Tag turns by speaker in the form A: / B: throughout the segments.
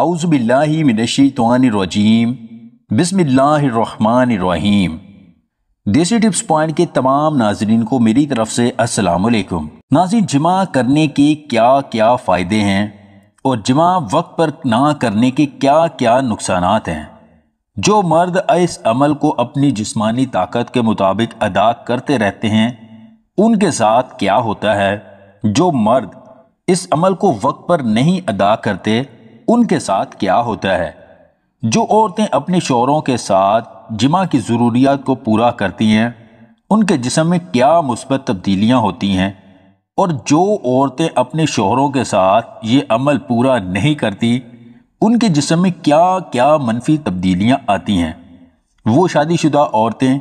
A: आउज़बिल्लाशतवानरजीम बिस्मिल्लाम देसी tips point के तमाम नाजरीन को मेरी तरफ से असलकुम नाजिन जमा करने के क्या क्या फ़ायदे हैं और जमा वक्त पर ना करने के क्या क्या नुकसान हैं जो मर्द इस अमल को अपनी जिसमानी ताकत के मुताबिक अदा करते रहते हैं उनके साथ क्या होता है जो मर्द इस अमल को वक्त पर नहीं अदा करते उनके साथ क्या होता है जो औरतें अपने शोरों के साथ जिमा की ज़रूरियात को पूरा करती हैं उनके जिसम में क्या मुस्बत तब्दीलियाँ होती हैं और जो औरतें अपने शोहरों के साथ ये अमल पूरा नहीं करती उनके जिसम में क्या क्या मनफी तब्दीलियाँ आती हैं वो शादीशुदा औरतें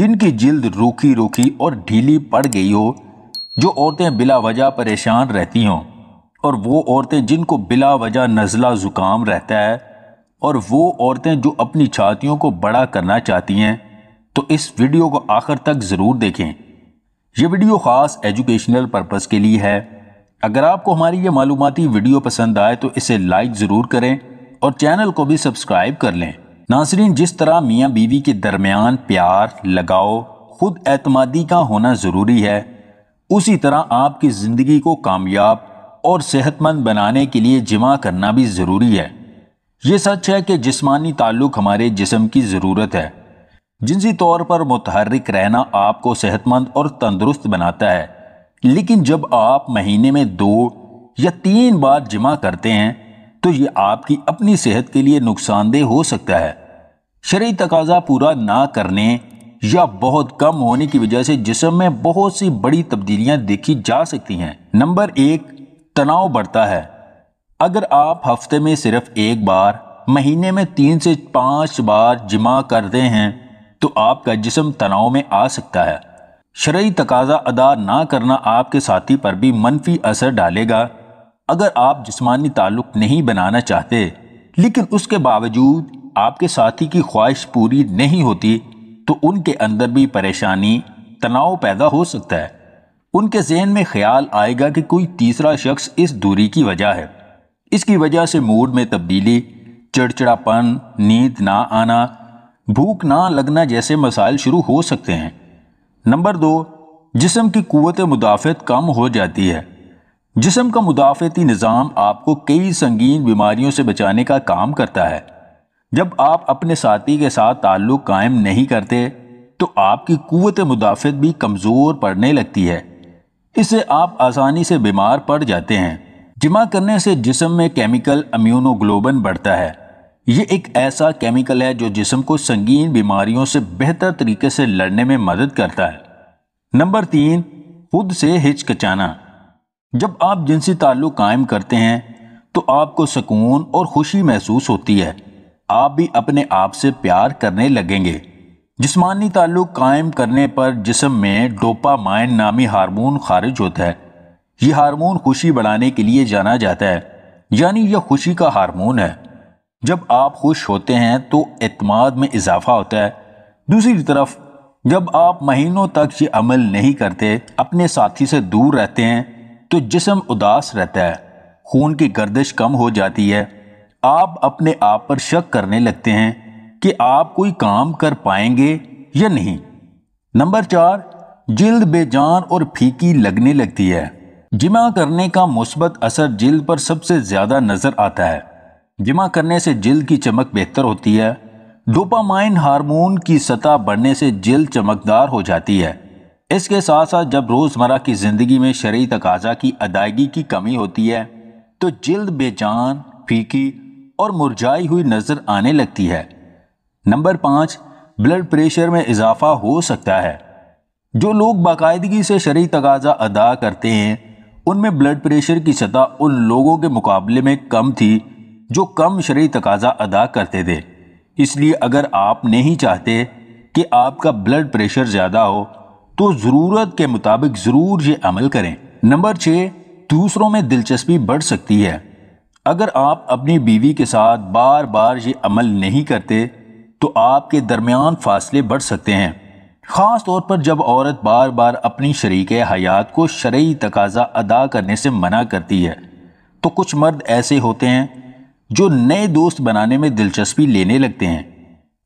A: जिनकी जल्द रूखी रूखी और ढीली पड़ गई हो जो औरतें बिला वजह परेशान रहती हों और वो औरतें जिनको बिला वजह नज़ला ज़ुकाम रहता है और वो औरतें जो अपनी छातियों को बड़ा करना चाहती हैं तो इस वीडियो को आखिर तक ज़रूर देखें यह वीडियो ख़ास एजुकेशनल पर्पज़ के लिए है अगर आपको हमारी ये मालूमती वीडियो पसंद आए तो इसे लाइक ज़रूर करें और चैनल को भी सब्सक्राइब कर लें नासरीन जिस तरह मियाँ बीवी के दरमियान प्यार लगाओ खुद एतमादी का होना ज़रूरी है उसी तरह आपकी ज़िंदगी को कामयाब और सेहतमंद बनाने के लिए जमा करना भी ज़रूरी है ये सच है कि जिस्मानी ताल्लुक हमारे जिसम की ज़रूरत है जिनसी तौर पर मुतहरक रहना आपको सेहतमंद और तंदुरुस्त बनाता है लेकिन जब आप महीने में दो या तीन बार जमा करते हैं तो ये आपकी अपनी सेहत के लिए नुकसानदेह हो सकता है शरीर तकाजा पूरा ना करने या बहुत कम होने की वजह से जिसम में बहुत सी बड़ी तब्दीलियां देखी जा सकती हैं नंबर एक तनाव बढ़ता है अगर आप हफ्ते में सिर्फ एक बार महीने में तीन से पाँच बार जिमा करते हैं तो आपका जिसम तनाव में आ सकता है शर्य तकाजा अदा ना करना आपके साथी पर भी मनफी असर डालेगा अगर आप जिसमानी ताल्लुक नहीं बनाना चाहते लेकिन उसके बावजूद आपके साथी की ख्वाहिश पूरी नहीं होती तो उनके अंदर भी परेशानी तनाव पैदा हो सकता है उनके जहन में ख्याल आएगा कि कोई तीसरा शख्स इस दूरी की वजह है इसकी वजह से मूड में तब्दीली चिड़चिड़ापन नींद ना आना भूख ना लगना जैसे मसाइल शुरू हो सकते हैं नंबर दो जिसम की क़वत मुदाफ़त कम हो जाती है जिसम का मुदाफ़ती निज़ाम आपको कई संगीन बीमारियों से बचाने का काम करता है जब आप अपने साथी के साथ ताल्लुक़ कायम नहीं करते तो आपकी क़वत मुदाफ़त भी कमज़ोर पड़ने लगती है इससे आप आसानी से बीमार पड़ जाते हैं जिमा करने से जिसम में केमिकल अम्यूनोग्लोबन बढ़ता है ये एक ऐसा केमिकल है जो जिसम को संगीन बीमारियों से बेहतर तरीके से लड़ने में मदद करता है नंबर तीन खुद से हिचकचाना जब आप जिनसी ताल्लुक कायम करते हैं तो आपको सुकून और खुशी महसूस होती है आप भी अपने आप से प्यार करने लगेंगे जिसमानी ताल्लुक कायम करने पर जिसम में डोपामाइन नामी हार्मोन खारिज होता है यह हार्मोन खुशी बढ़ाने के लिए जाना जाता है यानी यह खुशी का हार्मोन है जब आप खुश होते हैं तो अतमाद में इजाफा होता है दूसरी तरफ जब आप महीनों तक ये अमल नहीं करते अपने साथी से दूर रहते हैं तो जिसम उदास रहता है खून की गर्दिश कम हो जाती है आप अपने आप पर शक करने लगते हैं कि आप कोई काम कर पाएंगे या नहीं नंबर चार जिल्द बेजान और फीकी लगने लगती है जिमा करने का मुस्बत असर जिल्द पर सबसे ज़्यादा नज़र आता है जिमा करने से जिल्द की चमक बेहतर होती है डोपामाइन हार्मोन की सतह बढ़ने से जिल्द चमकदार हो जाती है इसके साथ साथ जब रोज़मर्रा की ज़िंदगी में शर्य तकाजा की अदायगी की कमी होती है तो जिल्द बेजान फीकी और मुरझाई हुई नज़र आने लगती है नंबर पाँच ब्लड प्रेशर में इजाफा हो सकता है जो लोग बाकायदगी से शरी तकाजा अदा करते हैं उनमें ब्लड प्रेशर की सतह उन लोगों के मुकाबले में कम थी जो कम शरी तकाजा अदा करते थे इसलिए अगर आप नहीं चाहते कि आपका ब्लड प्रेशर ज़्यादा हो तो ज़रूरत के मुताबिक ज़रूर ये अमल करें नंबर छः दूसरों में दिलचस्पी बढ़ सकती है अगर आप अपनी बीवी के साथ बार बार ये अमल नहीं करते तो आपके दरमियान फासले बढ़ सकते हैं ख़ास तौर पर जब औरत बार बार अपनी शरीक हयात को शर्य तकाजा अदा करने से मना करती है तो कुछ मर्द ऐसे होते हैं जो नए दोस्त बनाने में दिलचस्पी लेने लगते हैं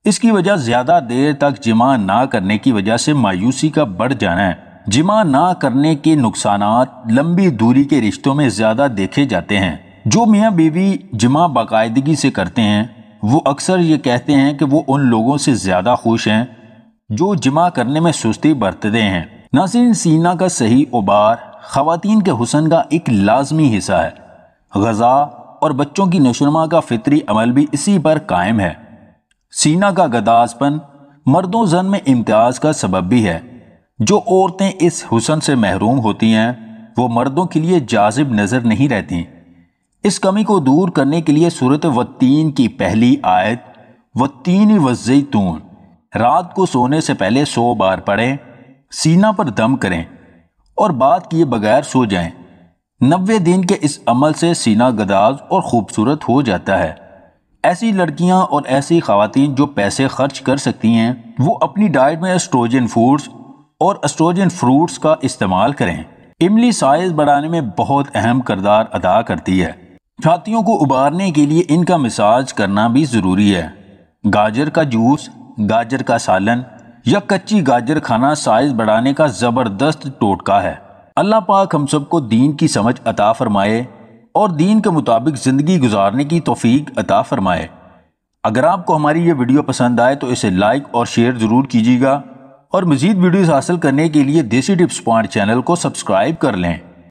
A: इसकी वजह ज़्यादा देर तक जिमा ना करने की वजह से मायूसी का बढ़ जाना है जिमा ना करने के नुकसान लंबी दूरी के रिश्तों में ज़्यादा देखे जाते हैं जो मियाँ बीवी जिमा बाकायदगी से करते हैं वो अक्सर ये कहते हैं कि वो उन लोगों से ज़्यादा खुश हैं जो जमा करने में सुस्ती बरतते हैं नासिर सीना का सही उबार ख़वातीन के हुसन का एक लाजमी हिस्सा है गज़ा और बच्चों की नशोनमा का फितरी अमल भी इसी पर कायम है सीना का गदाजपन मर्दों जन में इम्तियाज़ का सबब भी है जो औरतें इस हुसन से महरूम होती हैं वो मर्दों के लिए जाजिब नज़र नहीं रहती इस कमी को दूर करने के लिए सूरत वत्तीन की पहली आयत वत्तीन वजैतून रात को सोने से पहले सौ बार पढ़ें सीना पर दम करें और बात किए बगैर सो जाएं। नबे दिन के इस अमल से सीना गदाज और ख़ूबसूरत हो जाता है ऐसी लड़कियां और ऐसी खातन जो पैसे खर्च कर सकती हैं वो अपनी डाइट में एस्ट्रोजन फूड्स और एस्ट्रोजन फ्रूट्स का इस्तेमाल करें इमली साइज़ बढ़ाने में बहुत अहम करदार अदा करती है छातियों को उबारने के लिए इनका मिसाज करना भी ज़रूरी है गाजर का जूस गाजर का सालन या कच्ची गाजर खाना साइज़ बढ़ाने का ज़बरदस्त टोटका है अल्लाह पाक हम सबको दीन की समझ अता फरमाए और दीन के मुताबिक ज़िंदगी गुजारने की तोफ़ी अता फरमाए अगर आपको हमारी ये वीडियो पसंद आए तो इसे लाइक और शेयर ज़रूर कीजिएगा और मज़ीद वीडियोज़ हासिल करने के लिए देसी टिप्स पॉइंट चैनल को सब्सक्राइब कर लें